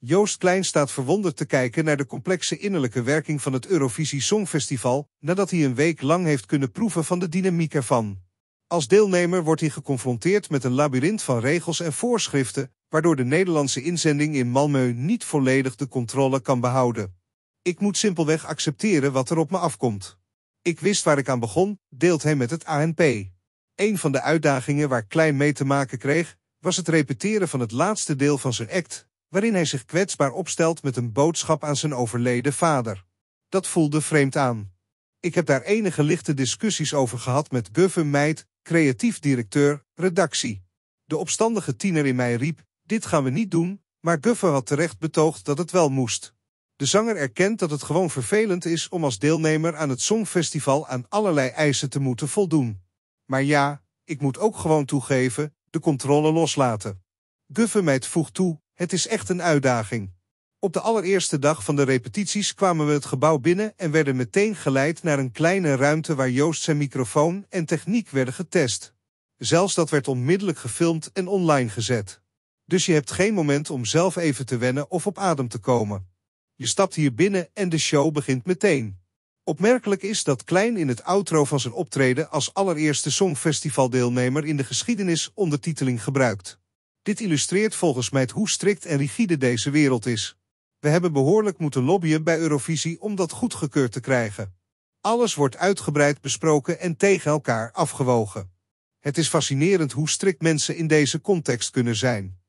Joost Klein staat verwonderd te kijken naar de complexe innerlijke werking van het Eurovisie Songfestival, nadat hij een week lang heeft kunnen proeven van de dynamiek ervan. Als deelnemer wordt hij geconfronteerd met een labyrint van regels en voorschriften, waardoor de Nederlandse inzending in Malmö niet volledig de controle kan behouden. Ik moet simpelweg accepteren wat er op me afkomt. Ik wist waar ik aan begon, deelt hij met het ANP. Een van de uitdagingen waar Klein mee te maken kreeg, was het repeteren van het laatste deel van zijn act, waarin hij zich kwetsbaar opstelt met een boodschap aan zijn overleden vader. Dat voelde vreemd aan. Ik heb daar enige lichte discussies over gehad met Guffe Meid, creatief directeur, redactie. De opstandige tiener in mij riep, dit gaan we niet doen, maar Guffe had terecht betoogd dat het wel moest. De zanger erkent dat het gewoon vervelend is om als deelnemer aan het Songfestival aan allerlei eisen te moeten voldoen. Maar ja, ik moet ook gewoon toegeven, de controle loslaten. Meid voegt toe, het is echt een uitdaging. Op de allereerste dag van de repetities kwamen we het gebouw binnen en werden meteen geleid naar een kleine ruimte waar Joost zijn microfoon en techniek werden getest. Zelfs dat werd onmiddellijk gefilmd en online gezet. Dus je hebt geen moment om zelf even te wennen of op adem te komen. Je stapt hier binnen en de show begint meteen. Opmerkelijk is dat Klein in het outro van zijn optreden als allereerste songfestivaldeelnemer in de geschiedenis ondertiteling gebruikt. Dit illustreert volgens mij hoe strikt en rigide deze wereld is. We hebben behoorlijk moeten lobbyen bij Eurovisie om dat goedgekeurd te krijgen. Alles wordt uitgebreid besproken en tegen elkaar afgewogen. Het is fascinerend hoe strikt mensen in deze context kunnen zijn.